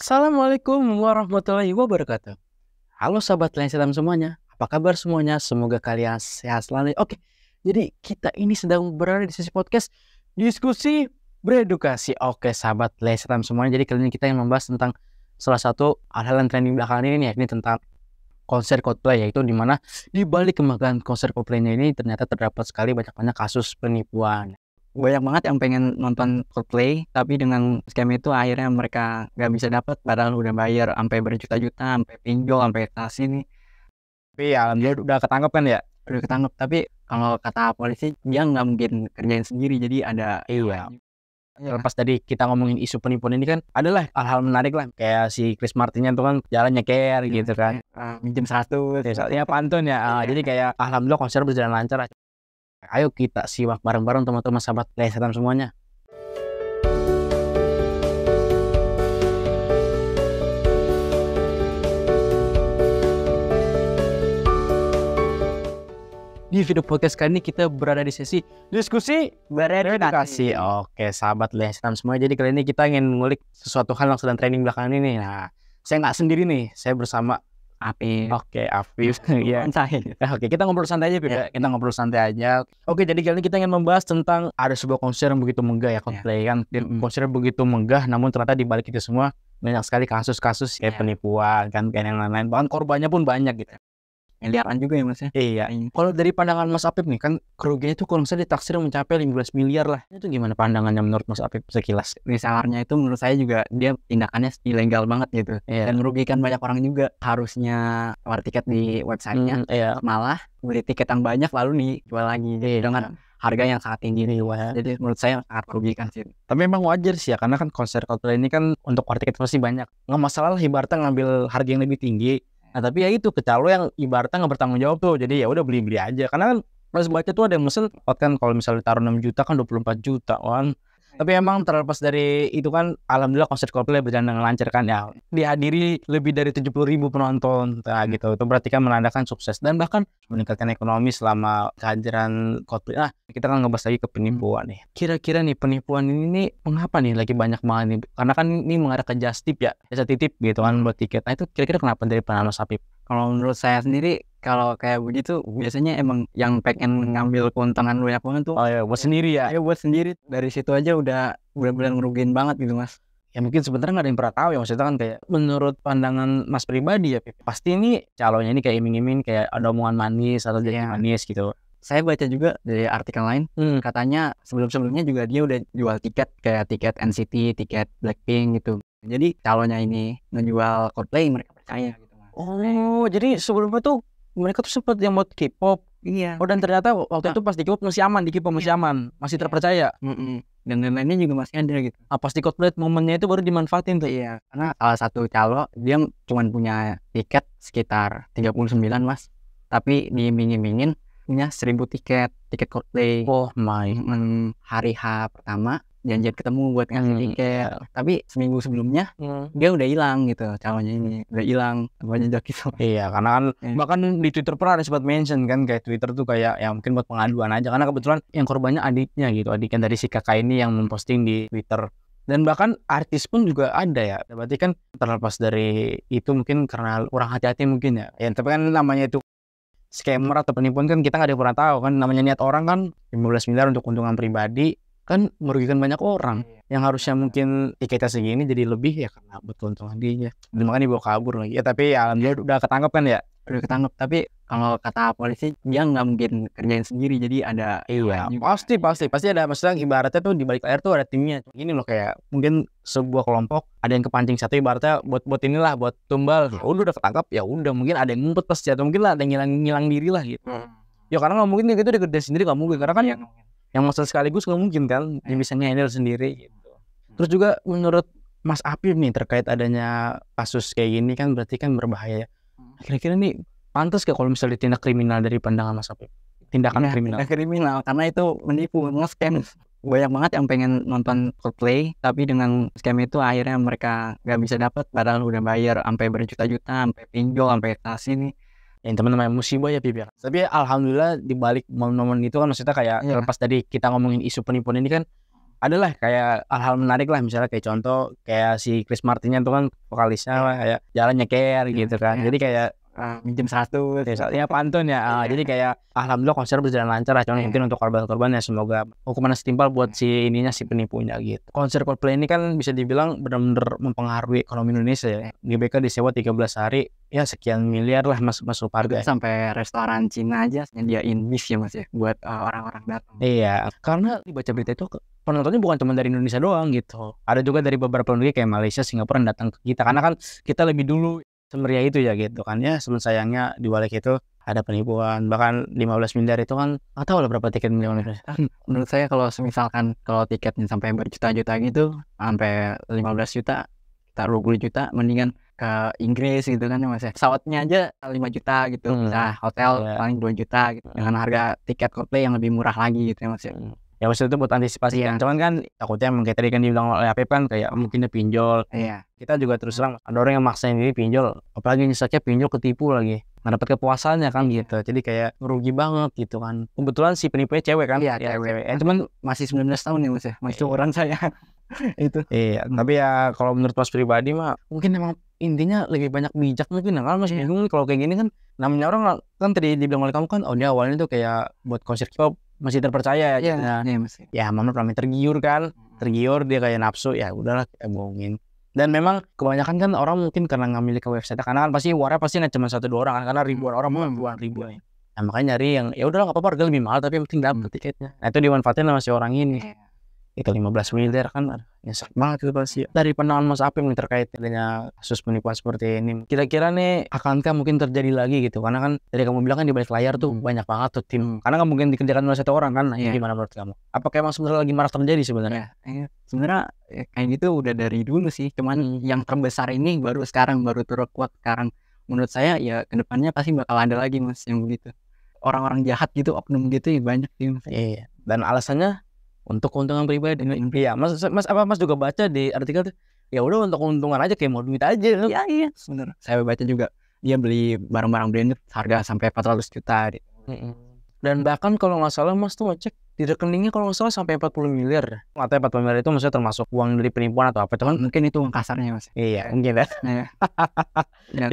Assalamualaikum warahmatullahi wabarakatuh. Halo sahabat lain semuanya. Apa kabar semuanya? Semoga kalian sehat selalu. Oke, jadi kita ini sedang berada di sesi podcast diskusi beredukasi. Oke, sahabat lain semuanya. Jadi kali ini kita yang membahas tentang salah satu hal-hal yang trending belakangan ini yakni tentang konser Coldplay yaitu di mana di balik kemegahan konser coldplay ini ternyata terdapat sekali banyak-banyak kasus penipuan banyak banget yang pengen nonton Coldplay tapi dengan scam itu akhirnya mereka nggak bisa dapat padahal udah bayar sampai berjuta-juta sampai pinjol sampai tas ini tapi ya alhamdulillah udah ketangkep kan ya udah ketangkep tapi kalau kata polisi dia nggak mungkin kerjain sendiri jadi ada iya Ya. Lepas tadi kita ngomongin isu penipuan ini kan adalah hal-hal menarik lah kayak si Chris Martinnya tuh kan jalan nyeker ya, gitu kan. Uh, minjem satu. Ya, ya pantun ya. Uh, jadi kayak alhamdulillah konser berjalan lancar. Ayo kita simak bareng-bareng teman-teman sahabat kesehatan semuanya. Di video podcast kali ini kita berada di sesi diskusi beredukasi. Oke, sahabat kesehatan semua. Jadi kali ini kita ingin ngulik sesuatu hal yang sedang training belakangan ini. Nah, saya nggak sendiri nih, saya bersama API, Oke, API. Afif. ya. Santai. Eh, oke, kita ngobrol santai aja, Bib. Iya. Ya. Kita ngobrol santai aja. Oke, jadi kali ini kita ingin membahas tentang ada sebuah konser yang begitu megah ya, iya. Coldplay yeah. kan. Mm-hmm. Konser yang begitu megah, namun ternyata di balik itu semua banyak sekali kasus-kasus yeah. kayak penipuan kan, kayak yang lain-lain. Bahkan korbannya pun banyak gitu miliaran iya. juga ya mas ya iya kalau dari pandangan mas Apip nih kan kerugiannya itu kalau misalnya ditaksir mencapai 15 miliar lah itu gimana pandangannya menurut mas Apip sekilas misalnya itu menurut saya juga dia tindakannya ilegal banget gitu iya. dan merugikan banyak orang juga harusnya war tiket di websitenya hmm, iya. malah beli tiket yang banyak lalu nih jual lagi iya. dengan harga yang sangat tinggi nih iya. wah. Jadi menurut saya sangat merugikan sih. Tapi memang wajar sih ya karena kan konser konser ini kan untuk war tiket pasti banyak. Nggak masalah lah ibaratnya ngambil harga yang lebih tinggi Nah tapi ya itu kecalo yang ibaratnya nggak bertanggung jawab tuh. Jadi ya udah beli beli aja. Karena kan pas baca tuh ada yang mesen kan kalau misalnya taruh enam juta kan dua puluh empat juta kan. Tapi emang terlepas dari itu kan alhamdulillah konser Coldplay berjalan dengan lancar kan ya. Dihadiri lebih dari 70 ribu penonton nah, hmm. gitu. Itu berarti kan menandakan sukses dan bahkan meningkatkan ekonomi selama kehadiran Coldplay. Nah, kita kan ngebahas lagi ke hmm. penipuan nih. Kira-kira nih penipuan ini nih mengapa nih lagi banyak banget nih? Karena kan ini mengarah ke just tip ya, jasa titip gitu kan hmm. buat tiket. Nah itu kira-kira kenapa dari penama sapi Kalau menurut saya sendiri kalau kayak begitu biasanya emang yang pengen ngambil keuntungan banyak banget tuh oh, ya, buat sendiri ya ya buat sendiri dari situ aja udah bulan benar ngerugiin banget gitu mas ya mungkin sebenarnya nggak ada yang pernah tahu ya maksudnya kan kayak menurut pandangan mas pribadi ya pasti ini calonnya ini kayak iming-iming kayak ada omongan manis atau jadi ya. manis gitu saya baca juga dari artikel lain hmm. katanya sebelum-sebelumnya juga dia udah jual tiket kayak tiket NCT, tiket Blackpink gitu. Jadi calonnya ini ngejual Coldplay mereka percaya gitu. Mas. Oh, jadi sebelumnya tuh mereka tuh sempet yang buat K-pop iya oh dan ternyata waktu nah. itu pas di K-pop masih aman di K-pop masih iya. aman masih iya. terpercaya mm -mm. dan lain-lainnya juga masih ada gitu ah, pas di Coldplay momennya itu baru dimanfaatin tuh iya karena salah satu calo dia cuma punya tiket sekitar 39 mas tapi diiming-imingin punya seribu tiket tiket Coldplay oh my mm, hari H pertama janjian ketemu buat ngasih hmm. tiket tapi seminggu sebelumnya hmm. dia udah hilang gitu calonnya ini udah hilang banyak jaki gitu. iya karena kan yeah. bahkan di Twitter pernah ada sempat mention kan kayak Twitter tuh kayak ya mungkin buat pengaduan aja karena kebetulan yang korbannya adiknya gitu adiknya dari si kakak ini yang memposting di Twitter dan bahkan artis pun juga ada ya berarti kan terlepas dari itu mungkin karena kurang hati-hati mungkin ya ya tapi kan namanya itu scammer atau penipuan kan kita nggak ada yang pernah tahu kan namanya niat orang kan 15 miliar untuk keuntungan pribadi kan merugikan banyak orang iya, iya. yang harusnya mungkin ya kita segini jadi lebih ya karena buat keuntungan dia dan makanya dibawa kabur lagi ya tapi ya alhamdulillah udah ketangkep kan ya udah ketangkep tapi kalau kata polisi dia nggak mungkin kerjain sendiri jadi ada iya pasti pasti pasti ada maksudnya ibaratnya tuh di balik layar tuh ada timnya ini loh kayak mungkin sebuah kelompok ada yang kepancing satu ibaratnya buat buat inilah buat tumbal ya udah udah ketangkep ya udah mungkin ada yang ngumpet pasti ya, atau mungkin lah ada yang ngilang ngilang diri lah gitu hmm. ya karena nggak mungkin gitu dikerjain sendiri nggak mungkin karena kan iya, ya yang master sekaligus nggak mungkin kan yang bisa handle sendiri gitu terus juga menurut Mas Apif nih terkait adanya kasus kayak gini kan berarti kan berbahaya ya. hmm. kira-kira nih pantas gak kalau misalnya ditindak kriminal dari pandangan Mas Apif tindakan ya, kriminal kriminal karena itu menipu nge-scam banyak banget yang pengen nonton play tapi dengan scam itu akhirnya mereka gak bisa dapat padahal udah bayar sampai berjuta-juta sampai pinjol sampai kasih ini yang teman namanya musibah ya Pipir. Tapi alhamdulillah di balik momen-momen itu kan maksudnya kayak yeah. lepas dari kita ngomongin isu penipuan ini kan adalah kayak hal-hal menarik lah misalnya kayak contoh kayak si Chris Martinnya tuh kan vokalisnya yeah. kayak jalannya care yeah. gitu kan. Yeah. Jadi kayak Uh, minjem satu ya, ya pantun ya uh, jadi kayak alhamdulillah konser berjalan lancar ya cuman iya. mungkin untuk korban-korban ya semoga hukuman setimpal buat si ininya si penipunya gitu konser Coldplay ini kan bisa dibilang benar-benar mempengaruhi ekonomi Indonesia ya GBK disewa 13 hari ya sekian miliar lah mas masuk harga ya. sampai restoran Cina aja nyediain bis ya mas ya buat orang eh, orang-orang datang iya karena dibaca berita itu penontonnya bukan cuma dari Indonesia doang gitu ada juga dari beberapa negeri kayak Malaysia Singapura yang datang ke kita karena kan kita lebih dulu semeriah itu ya gitu kan ya semen sayangnya di balik itu ada penipuan bahkan 15 miliar itu kan nggak tahu lah berapa tiket miliar kan, menurut saya kalau misalkan kalau tiketnya sampai berjuta-juta gitu sampai 15 juta tak 20 juta mendingan ke Inggris gitu kan ya mas ya pesawatnya aja 5 juta gitu hmm. nah hotel yeah. paling 2 juta gitu dengan harga tiket Coldplay yang lebih murah lagi gitu ya mas ya hmm ya maksudnya itu buat antisipasi yeah. kan iya. cuman kan takutnya emang kayak tadi kan dibilang oleh Apep kan kayak mungkin dia pinjol yeah. kita juga terus terang ada orang yang maksain diri pinjol apalagi nyeseknya pinjol ketipu lagi nggak dapat kepuasannya kan yeah. gitu jadi kayak rugi banget gitu kan kebetulan si penipunya cewek kan iya yeah, ya, cewek eh, cuman masih 19 tahun ya mas ya masih yeah. orang saya itu iya tapi ya kalau menurut mas pribadi mah mungkin emang intinya lebih banyak bijak mungkin nah, kan masih yeah. kalau kayak gini kan namanya orang kan tadi dibilang oleh kamu kan oh dia awalnya tuh kayak buat konser K-pop masih terpercaya ya, nah, ya, masih. ya mama pernah tergiur kan hmm. tergiur dia kayak nafsu ya udahlah kita bohongin dan memang kebanyakan kan orang mungkin karena nggak milik ke website karena kan pasti warna pasti cuma satu dua orang kan karena ribuan hmm. orang mau hmm. ribuan ribuan iya. nah makanya nyari yang ya udahlah nggak apa-apa harga lebih mahal tapi yang penting dapat tiketnya nah itu dimanfaatin sama si orang ini iya itu 15 miliar ya, kan nyesek banget itu pasti dari pandangan Mas Apim yang terkait adanya kasus penipuan seperti ini kira-kira nih akankah mungkin terjadi lagi gitu karena kan dari kamu bilang kan di balik layar tuh hmm. banyak banget tuh tim karena kan mungkin dikerjakan oleh satu orang kan nah, iya. gimana menurut kamu apakah emang sebenarnya lagi marah terjadi sebenarnya yeah. Iya. sebenarnya ya, kayak gitu udah dari dulu sih cuman hmm. yang terbesar ini baru sekarang baru terkuat sekarang menurut saya ya kedepannya pasti bakal ada lagi mas yang begitu orang-orang jahat gitu oknum gitu ya banyak tim iya, iya dan alasannya untuk keuntungan pribadi iya mas mas apa mas juga baca di artikel tuh ya udah untuk keuntungan aja kayak mau duit aja gitu. iya iya bener saya baca juga dia beli barang-barang branded harga sampai 400 juta gitu. dan bahkan kalau nggak salah mas tuh ngecek di rekeningnya kalau nggak salah sampai 40 miliar atau 40 miliar itu maksudnya termasuk uang dari penipuan atau apa itu kan mungkin itu uang kasarnya mas iya mungkin ya iya,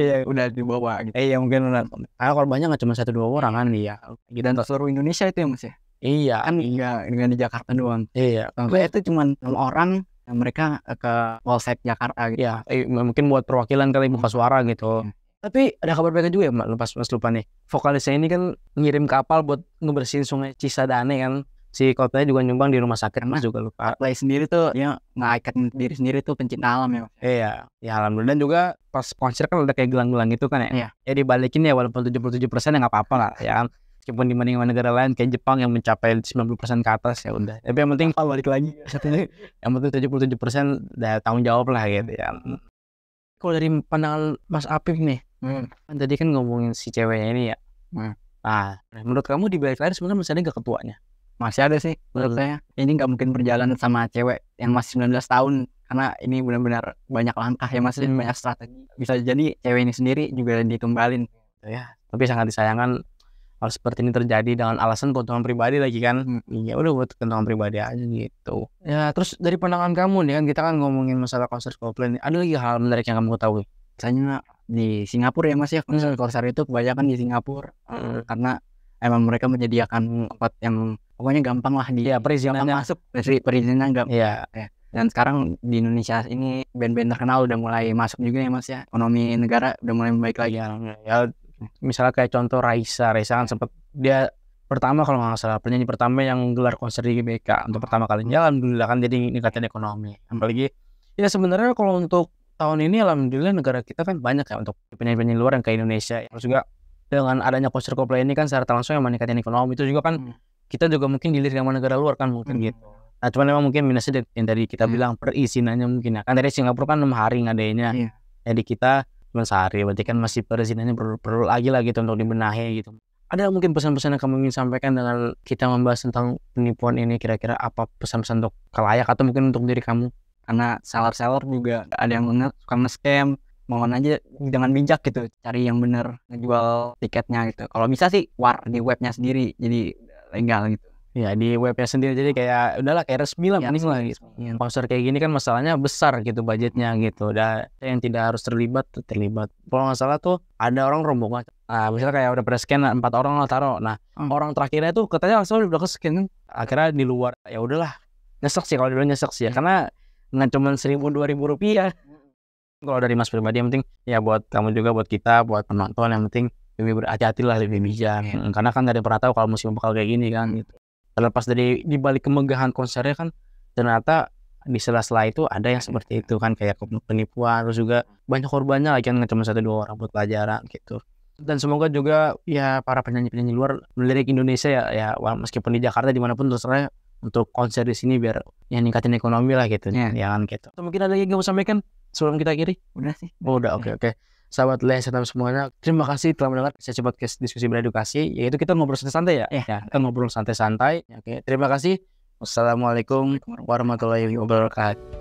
iya udah dibawa gitu. iya mungkin udah nah, kalau banyak nggak cuma satu dua orang kan iya dan seluruh Indonesia itu ya mas ya Iya, kan enggak dengan di Jakarta doang. Iya. Gue nah, itu cuma enam orang yang mereka eh, ke Polsek Jakarta gitu. Iya, eh, mungkin buat perwakilan kali buka suara gitu. Iya. Tapi ada kabar mereka juga ya Mbak, lepas Mas lupa nih. Vokalisnya ini kan ngirim kapal buat ngebersihin sungai Cisadane kan. Si kotanya juga nyumbang di rumah sakit Mas juga lupa. Play sendiri tuh dia ngaikat diri sendiri tuh pencinta alam ya. Iya, ya alhamdulillah dan juga pas konser kan ada kayak gelang-gelang itu kan ya. Iya. Ya dibalikin ya walaupun 77% ya nggak apa-apa lah ya kan meskipun dibanding sama negara lain kayak Jepang yang mencapai 90% ke atas ya udah tapi yang penting balik lagi satunya yang penting 77% udah tanggung jawab lah gitu ya kalau dari pandangan Mas Apif nih hmm. kan tadi kan ngomongin si ceweknya ini ya hmm. nah menurut kamu di balik layar sebenarnya masih ada gak ketuanya masih ada sih menurut hmm. saya ini nggak mungkin berjalan sama cewek yang masih 19 tahun karena ini benar-benar banyak langkah ya masih hmm. banyak strategi bisa jadi cewek ini sendiri juga dikembalin gitu ya tapi sangat disayangkan hal seperti ini terjadi dengan alasan keuntungan pribadi lagi kan hmm. ya udah buat keuntungan pribadi aja gitu ya terus dari pandangan kamu nih kan kita kan ngomongin masalah konser Coldplay ada lagi hal menarik yang kamu tahu? misalnya di Singapura ya mas ya konser konser itu kebanyakan di Singapura hmm. karena emang mereka menyediakan tempat yang pokoknya gampang lah di ya, perizinan masuk perizinan gampang ya. Iya. ya dan sekarang di Indonesia ini band-band terkenal udah mulai masuk juga ya mas ya ekonomi negara udah mulai membaik lagi iya, ya, ya misalnya kayak contoh Raisa Raisa kan sempat dia pertama kalau nggak salah penyanyi pertama yang gelar konser di GBK untuk pertama kalinya alhamdulillah kan jadi ningkatin ekonomi apalagi ya sebenarnya kalau untuk tahun ini alhamdulillah negara kita kan banyak ya untuk penyanyi-penyanyi luar yang ke Indonesia terus juga dengan adanya konser Coldplay ini kan secara langsung yang meningkatkan ekonomi itu juga kan hmm. kita juga mungkin dilirik sama negara luar kan mungkin hmm. gitu nah cuman memang mungkin minusnya dari, yang tadi kita hmm. bilang perizinannya mungkin ya kan dari Singapura kan enam hari ngadainya yeah. jadi kita cuma sehari berarti kan masih perizinannya perlu, perlu lagi lah gitu untuk dibenahi gitu ada mungkin pesan-pesan yang kamu ingin sampaikan dengan kita membahas tentang penipuan ini kira-kira apa pesan-pesan untuk kelayak atau mungkin untuk diri kamu karena seller-seller juga ada yang suka nge-scam mohon aja jangan bijak gitu cari yang bener ngejual tiketnya gitu kalau bisa sih war di webnya sendiri jadi legal gitu ya di webnya sendiri jadi kayak udahlah kayak resmi lah ya, mending lah gitu. sponsor kayak gini kan masalahnya besar gitu budgetnya gitu udah yang tidak harus terlibat terlibat kalau nggak salah tuh ada orang rombongan nah misalnya kayak udah scan empat orang lah taro nah hmm. orang terakhirnya tuh katanya langsung udah keskin akhirnya di luar ya udahlah nyesek sih kalau dulu nyesek sih ya hmm. karena nggak cuma seribu dua ribu rupiah hmm. kalau dari mas pribadi yang penting ya buat kamu juga buat kita buat penonton yang penting lebih berhati hatilah lebih bijak iya. hmm, karena kan gak ada yang pernah tahu kalau musim bakal kayak gini kan gitu terlepas dari dibalik kemegahan konsernya kan ternyata di sela-sela itu ada yang seperti itu kan kayak penipuan terus juga banyak korbannya lagi kan cuma satu dua orang buat pelajaran gitu dan semoga juga ya para penyanyi-penyanyi luar melirik Indonesia ya ya meskipun di Jakarta dimanapun terus untuk konser di sini biar yang ningkatin ekonomi lah gitu yeah. ya kan gitu. mungkin ada lagi yang mau sampaikan sebelum kita kiri Udah sih. Oh, udah oke okay, oke. Okay sahabat lain salam semuanya. Terima kasih telah mendengar sesi podcast diskusi beredukasi. Yaitu kita ngobrol santai-santai ya. Yeah. ya. Kita ngobrol santai-santai. Oke, terima kasih. Wassalamualaikum warahmatullahi wabarakatuh.